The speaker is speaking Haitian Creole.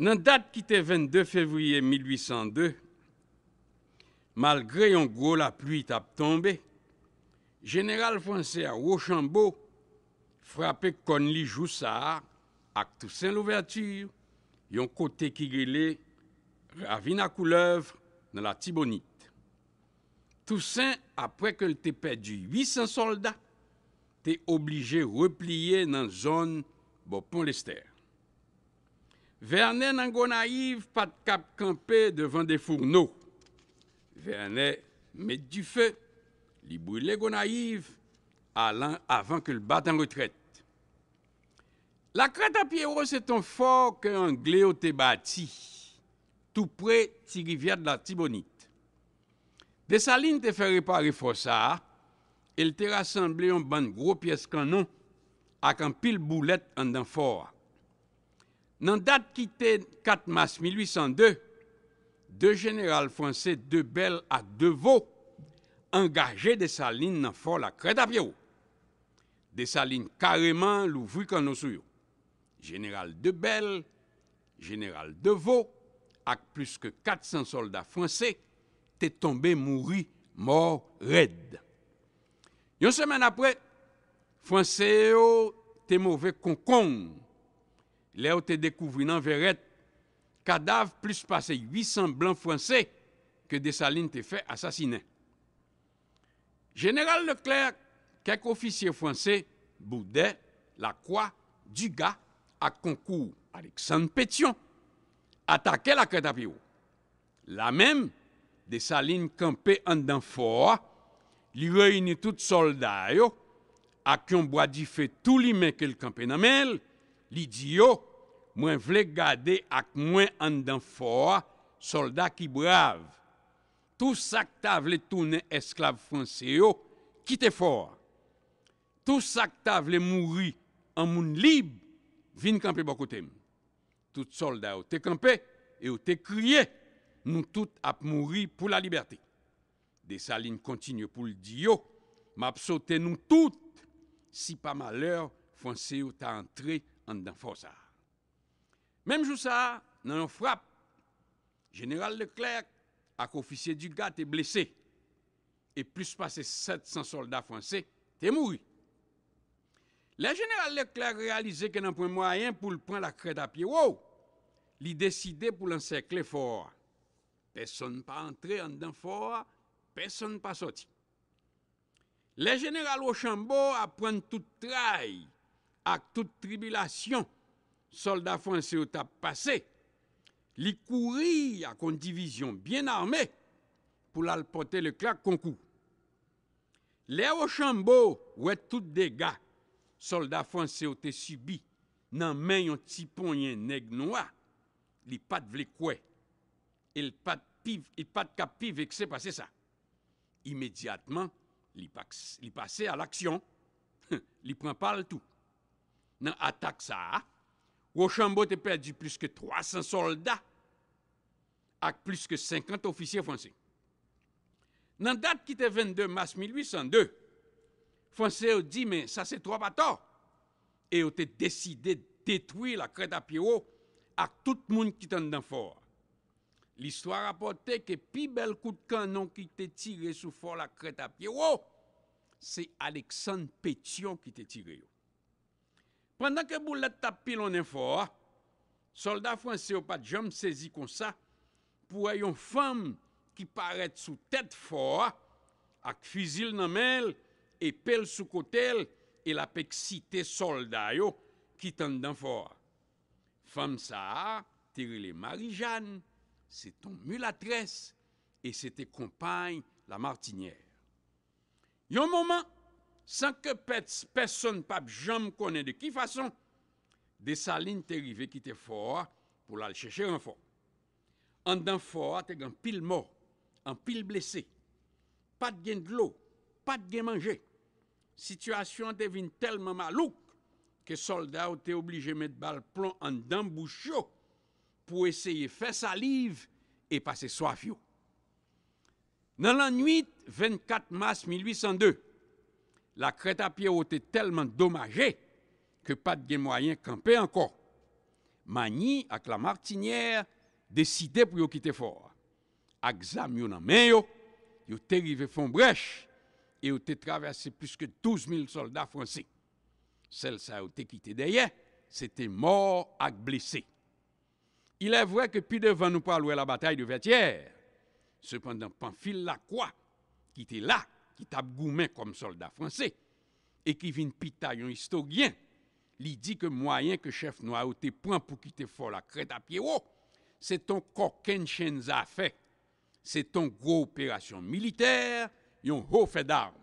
Nan dat ki te 22 fevriye 1802, malgre yon gro la pluite ap tombe, general franse a Rochambeau frape kon li Joussard ak Toussaint l'ouverture, yon kote ki gile ravina koulev nan la Thibonite. Toussaint, apre ke l te pedi 800 soldat, te oblije repliye nan zon bo Pon Lester. Vernet n'aïve pas de cap campé devant des fourneaux. Vernet met du feu, il naïve Gonaïve avant qu'il batte en retraite. La crête à Pierrot, c'est un fort que anglais a bâti, tout près de rivière de la Tibonite. salines te fait réparer ça, il te rassemblé un de gros pièces canon avec un pile boulette en fort. Nan dat ki te Katmas 1802, de general franse Debel ak Devo engaje de sa lin nan fol ak kred ap yo. De sa lin kareman louvri kan osuyo. General Debel, general Devo, ak plus ke 400 soldat franse, te tombe mouri mor red. Yon semen apre, franse yo te mouve kon kong, Là où découvert dans verrette cadavre plus passé 800 blancs français que salines te fait assassiner. Général Leclerc, quelques officiers français, Boudet, Lacroix, Dugas, à concours Alexandre Pétion, attaquaient la vous. La même, salines campait en dedans fort, lui réunit tous les soldats, à qui on boit du fait tout les mains qu'il campait dans l'idiot. mwen vle gade ak mwen an dan for, solda ki brav. Tou sak ta vle toune esklav franseyo, ki te for. Tou sak ta vle mouri an moun lib, vin kampe bokotem. Tout solda ou te kampe, e ou te kriye, nou tout ap mouri pou la liberte. De sa lin kontinye pou l diyo, map sote nou tout, si pa maler franseyo ta antre an dan for sa. Mem jou sa nan yon frap, General Leclerc ak ofisye du gade te blese, e plus pase 700 soldat franse, te mouri. Le General Leclerc realize ke nan pren mwayen pou l'pren la kred apye wou, li deside pou l'anser kle for. Person pa antre an den for, person pa soti. Le General Wachambo ap pren tout trai ak tout tribilasyon, Soldat franse ou te pase, li kouri akon divizyon bien arme pou lal pote le klak konkou. Le ou chanbo ou e tout dega, soldat franse ou te subi, nan men yon tipon yon neg noa, li pat vle kwe, e li pat kapive ek se pase sa. Imediatman, li pase al aksyon, li pran pal tou. Nan atak sa a, Rochambeau a perdu plus que 300 soldats et plus que 50 officiers français. Dans la date qui était 22 mars 1802, Français ont dit, mais ça c'est trop tard Et ont décidé de détruire la crête à Pierrot à tout le monde qui est dans fort. L'histoire rapportait que le plus bel coup de canon qui était tiré sous fort la crête à Pierrot, c'est Alexandre Pétion qui était tiré. Pandan ke bou let tap pilon en for, soldat franse yo pat jom sezi kon sa, pou ay yon fam ki paret sou tet for, ak fizil nan mel, epel sou kotel, e la pek site solda yo ki tan dan for. Fam sa, terile marijan, se ton mulatres, e se te kompany la martiniere. Yon mouman, sans que personne ne jamais connaît de qui façon, des salines dérivées qui étaient fort pour aller chercher un fort. En dedans fort, t'es un pile mort, un pile blessé. Pas de gain de l'eau, pas de gain manger. Situation devine tellement malouque que soldats étaient obligés de mettre balle plomb en dedans bouchot pour essayer de faire salive et passer soif. Dans la nuit 24 mars 1802, la crête à pied était tellement dommagée que pas de moyen camper encore. Mani à la martinière décidé pour quitter fort. Avec amis yo nan a yo, brèche et traversé plus que 12 000 soldats français. Celle ça étaient été quitté derrière, c'était mort à blessé. Il est vrai que puis devant nous parlons la bataille de Vertières. Cependant, Pamphile Lacroix, qui était là, qui tape comme soldat français, et qui vient pitaille un historien, lui dit que moyen que chef noir était point pour quitter fort la crête à pied c'est ton coquin à fait. C'est ton gros opération militaire, un haut fait d'armes.